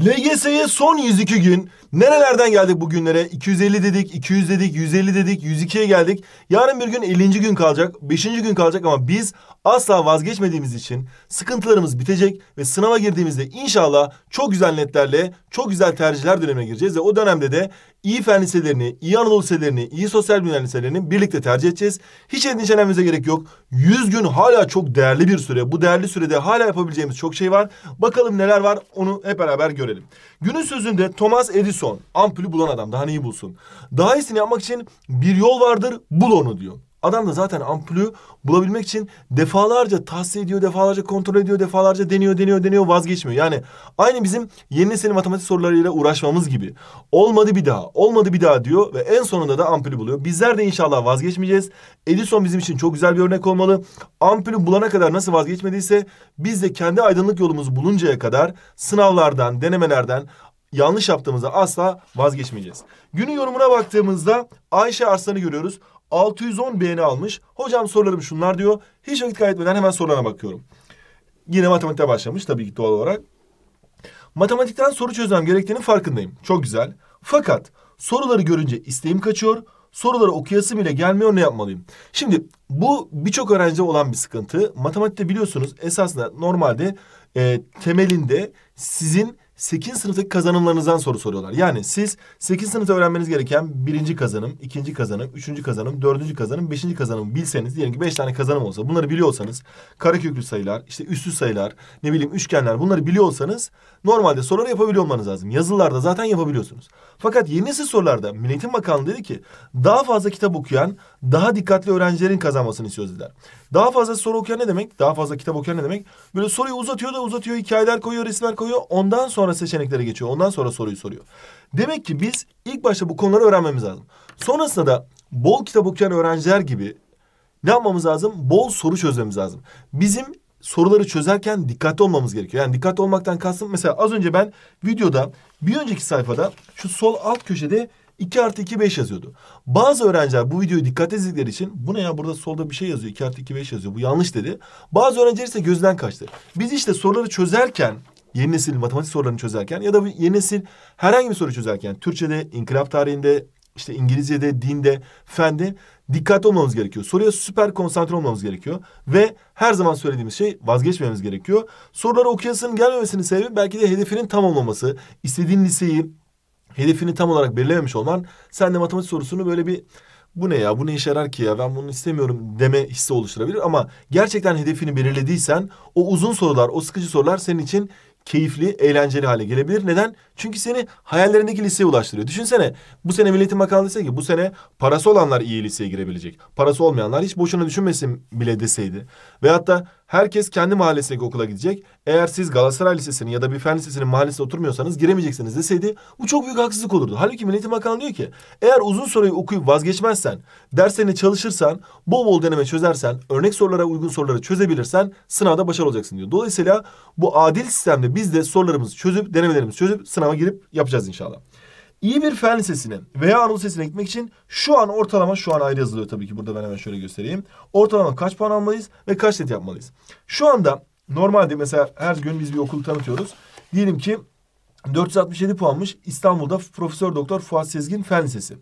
LGS'ye son 102 gün. Nerelerden geldik bugünlere? 250 dedik, 200 dedik, 150 dedik, 102'ye geldik. Yarın bir gün 50. gün kalacak, 5. gün kalacak ama biz asla vazgeçmediğimiz için sıkıntılarımız bitecek ve sınava girdiğimizde inşallah çok güzel netlerle çok güzel tercihler dönemine gireceğiz ve o dönemde de iyi fen liselerini, iyi Anadolu liselerini, iyi sosyal bilimler liselerini birlikte tercih edeceğiz. Hiç endişelenmemize gerek yok. 100 gün hala çok değerli bir süre. Bu değerli sürede hala yapabileceğimiz çok şey var. Bakalım neler var onu hep beraber göreceğiz görelim. Günün sözünde Thomas Edison ampulü bulan adam daha neyi bulsun? Daha iyisini yapmak için bir yol vardır bul onu diyor. Adam da zaten ampulü bulabilmek için defalarca tahsil ediyor, defalarca kontrol ediyor, defalarca deniyor, deniyor, deniyor vazgeçmiyor. Yani aynı bizim yeni nesil matematik sorularıyla uğraşmamız gibi. Olmadı bir daha, olmadı bir daha diyor ve en sonunda da ampulü buluyor. Bizler de inşallah vazgeçmeyeceğiz. Edison bizim için çok güzel bir örnek olmalı. Ampulü bulana kadar nasıl vazgeçmediyse biz de kendi aydınlık yolumuzu buluncaya kadar sınavlardan, denemelerden, yanlış yaptığımızda asla vazgeçmeyeceğiz. Günün yorumuna baktığımızda Ayşe Arslan'ı görüyoruz. 610 beğeni almış. Hocam sorularım şunlar diyor. Hiç vakit kaybetmeden hemen sorularına bakıyorum. Yine matematikte başlamış tabii ki doğal olarak. Matematikten soru çözmem gerektiğinin farkındayım. Çok güzel. Fakat soruları görünce isteğim kaçıyor. Soruları okuyasım bile gelmiyor ne yapmalıyım? Şimdi bu birçok öğrencide olan bir sıkıntı. Matematikte biliyorsunuz esasında normalde e, temelinde sizin 8. sınıftaki kazanımlarınızdan soru soruyorlar. Yani siz 8. sınıfta öğrenmeniz gereken birinci kazanım, ikinci kazanım, üçüncü kazanım, dördüncü kazanım, beşinci kazanım bilseniz diyelim ki beş tane kazanım olsa bunları biliyorsanız kareköklü sayılar, işte üstü sayılar, ne bileyim üçgenler bunları biliyorsanız normalde soruları yapabiliyor olmanız lazım. Yazılarda zaten yapabiliyorsunuz. Fakat yeni nesil sorularda Milli Eğitim Bakanlığı dedi ki daha fazla kitap okuyan, daha dikkatli öğrencilerin kazanmasını istiyoruz dediler. Daha fazla soru okuyan ne demek? Daha fazla kitap okuyan ne demek? Böyle soruyu uzatıyor da uzatıyor, hikayeler koyuyor, resimler koyuyor. Ondan sonra sonra seçeneklere geçiyor. Ondan sonra soruyu soruyor. Demek ki biz ilk başta bu konuları öğrenmemiz lazım. Sonrasında da bol kitap okuyan öğrenciler gibi ne yapmamız lazım? Bol soru çözmemiz lazım. Bizim soruları çözerken dikkatli olmamız gerekiyor. Yani dikkatli olmaktan kastım mesela az önce ben videoda bir önceki sayfada şu sol alt köşede 2 artı 2 5 yazıyordu. Bazı öğrenciler bu videoyu dikkat izledikleri için bu ne ya burada solda bir şey yazıyor 2 artı 2 5 yazıyor bu yanlış dedi. Bazı öğrenciler ise gözden kaçtı. Biz işte soruları çözerken yeni nesil matematik sorularını çözerken ya da yeni nesil herhangi bir soru çözerken Türkçe'de, inkılap tarihinde, işte İngilizce'de, dinde, fende dikkatli olmamız gerekiyor. Soruya süper konsantre olmamız gerekiyor. Ve her zaman söylediğimiz şey vazgeçmemiz gerekiyor. Soruları okuyasının gelmemesinin sebebi belki de hedefinin tam olmaması. istediğin liseyi, hedefini tam olarak belirlememiş olman. Sen de matematik sorusunu böyle bir bu ne ya bu ne işe yarar ki ya ben bunu istemiyorum deme hissi oluşturabilir ama gerçekten hedefini belirlediysen o uzun sorular o sıkıcı sorular senin için keyifli, eğlenceli hale gelebilir. Neden? Çünkü seni hayallerindeki liseye ulaştırıyor. Düşünsene bu sene milletin Bakanlığı dese ki bu sene parası olanlar iyi liseye girebilecek. Parası olmayanlar hiç boşuna düşünmesin bile deseydi. Veyahut da Herkes kendi mahallesindeki okula gidecek. Eğer siz Galatasaray Lisesi'nin ya da bir fen lisesinin mahallesinde oturmuyorsanız giremeyeceksiniz deseydi bu çok büyük haksızlık olurdu. Halbuki milletim Eğitim Bakanı diyor ki eğer uzun soruyu okuyup vazgeçmezsen, derslerini çalışırsan, bol bol deneme çözersen, örnek sorulara uygun soruları çözebilirsen sınavda başarılı olacaksın diyor. Dolayısıyla bu adil sistemde biz de sorularımızı çözüp, denemelerimizi çözüp sınava girip yapacağız inşallah. İyi bir fen lisesine veya Anadolu Lisesi'ne gitmek için şu an ortalama şu an ayrı yazılıyor tabii ki burada ben hemen şöyle göstereyim. Ortalama kaç puan almalıyız ve kaç net yapmalıyız? Şu anda normalde mesela her gün biz bir okul tanıtıyoruz. Diyelim ki 467 puanmış İstanbul'da Profesör Doktor Fuat Sezgin Fen Lisesi.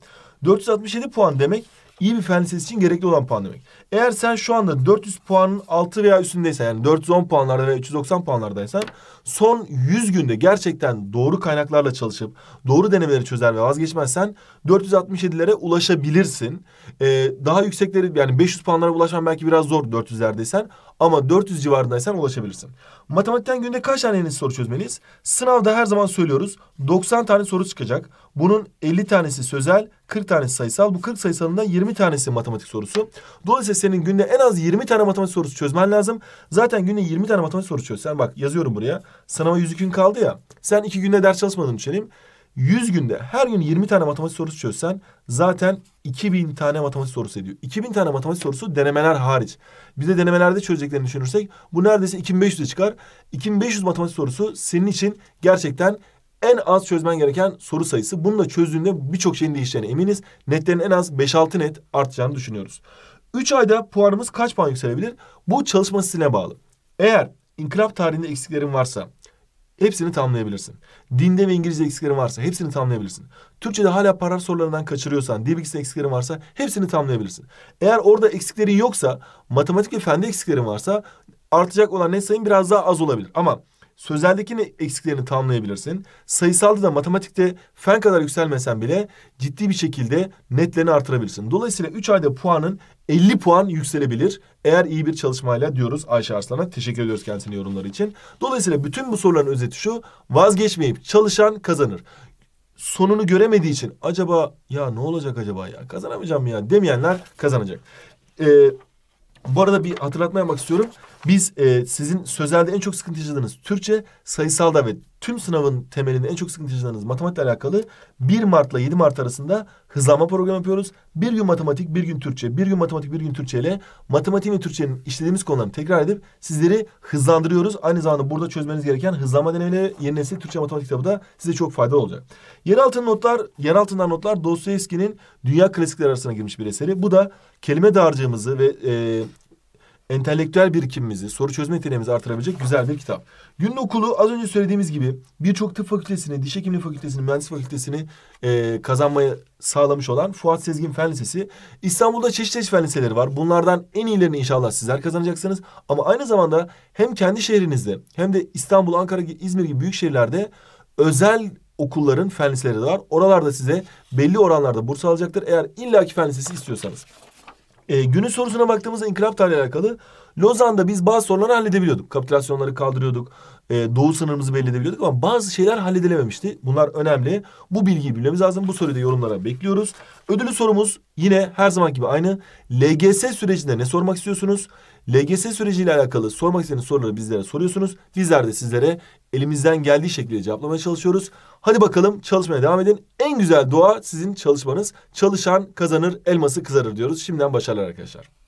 467 puan demek iyi bir fen lisesi için gerekli olan puan demek. Eğer sen şu anda 400 puanın altı veya üstündeysen yani 410 puanlarda veya 390 puanlardaysan son 100 günde gerçekten doğru kaynaklarla çalışıp doğru denemeleri çözer ve vazgeçmezsen 467'lere ulaşabilirsin. Ee, daha yüksekleri yani 500 puanlara ulaşman belki biraz zor 400'lerdeysen ama 400 civarındaysan ulaşabilirsin. Matematikten günde kaç tane en soru çözmeliyiz? Sınavda her zaman söylüyoruz 90 tane soru çıkacak. Bunun 50 tanesi sözel, 40 tanesi sayısal. Bu 40 sayısalında 20 tanesi matematik sorusu. Dolayısıyla senin günde en az 20 tane matematik sorusu çözmen lazım. Zaten günde 20 tane matematik sorusu çözsen bak yazıyorum buraya. Sınava 100 gün kaldı ya. Sen 2 günde ders çalışmadın. düşünelim. 100 günde her gün 20 tane matematik sorusu çözsen zaten 2000 tane matematik sorusu ediyor. 2000 tane matematik sorusu denemeler hariç. Bir de denemelerde çözeceklerini düşünürsek bu neredeyse 2500'e çıkar. 2500 matematik sorusu senin için gerçekten en az çözmen gereken soru sayısı. Bunu da çözdüğünde birçok şeyin değişeceğine eminiz. Netlerin en az 5-6 net artacağını düşünüyoruz. 3 ayda puanımız kaç puan yükselebilir? Bu çalışma stiline bağlı. Eğer inkılap tarihinde eksiklerin varsa Hepsini tamlayabilirsin. Dinde ve İngilizce eksiklerin varsa hepsini tamlayabilirsin. Türkçe'de hala paragraf sorularından kaçırıyorsan, dil bilgisi eksiklerin varsa hepsini tamlayabilirsin. Eğer orada eksiklerin yoksa, matematik ve fende eksiklerin varsa artacak olan net sayın biraz daha az olabilir. Ama sözeldeki eksiklerini tamamlayabilirsin. Sayısalda da matematikte fen kadar yükselmesen bile ciddi bir şekilde netlerini artırabilirsin. Dolayısıyla 3 ayda puanın 50 puan yükselebilir. Eğer iyi bir çalışmayla diyoruz Ayşe Arslan'a. Teşekkür ediyoruz kendisine yorumları için. Dolayısıyla bütün bu soruların özeti şu. Vazgeçmeyip çalışan kazanır sonunu göremediği için acaba ya ne olacak acaba ya kazanamayacağım ya demeyenler kazanacak. Ee, bu arada bir hatırlatma yapmak istiyorum. Biz e, sizin sözelde en çok sıkıntı yaşadığınız Türkçe, sayısalda ve tüm sınavın temelinde en çok sıkıntı yaşadığınız matematikle alakalı 1 Mart ile 7 Mart arasında hızlanma programı yapıyoruz. Bir gün matematik, bir gün Türkçe, bir gün matematik, bir gün Türkçe ile matematik ve Türkçenin işlediğimiz konuları tekrar edip sizleri hızlandırıyoruz. Aynı zamanda burada çözmeniz gereken hızlanma denemeleri yeni nesil Türkçe matematik kitabı da size çok faydalı olacak. Yer altından notlar, yer altından notlar Dostoyevski'nin dünya klasikleri arasına girmiş bir eseri. Bu da kelime dağarcığımızı ve e, entelektüel birikimimizi, soru çözme yeteneğimizi artırabilecek güzel bir kitap. Günün okulu az önce söylediğimiz gibi birçok tıp fakültesini, diş hekimliği fakültesini, mühendis fakültesini e, kazanmayı sağlamış olan Fuat Sezgin Fen Lisesi. İstanbul'da çeşitli çeşit fen liseleri var. Bunlardan en iyilerini inşallah sizler kazanacaksınız. Ama aynı zamanda hem kendi şehrinizde hem de İstanbul, Ankara, İzmir gibi büyük şehirlerde özel okulların fen liseleri de var. Oralarda size belli oranlarda burs alacaktır. Eğer illaki fen lisesi istiyorsanız. E, günün sorusuna baktığımızda inkılap tarihiyle alakalı Lozan'da biz bazı sorunları halledebiliyorduk. Kapitülasyonları kaldırıyorduk e, doğu sınırımızı belli edebiliyorduk ama bazı şeyler halledilememişti. Bunlar önemli. Bu bilgiyi bilmemiz lazım. Bu soruyu da yorumlara bekliyoruz. Ödülü sorumuz yine her zaman gibi aynı. LGS sürecinde ne sormak istiyorsunuz? LGS süreciyle alakalı sormak istediğiniz soruları bizlere soruyorsunuz. Bizler de sizlere elimizden geldiği şekilde cevaplamaya çalışıyoruz. Hadi bakalım çalışmaya devam edin. En güzel dua sizin çalışmanız. Çalışan kazanır, elması kızarır diyoruz. Şimdiden başarılar arkadaşlar.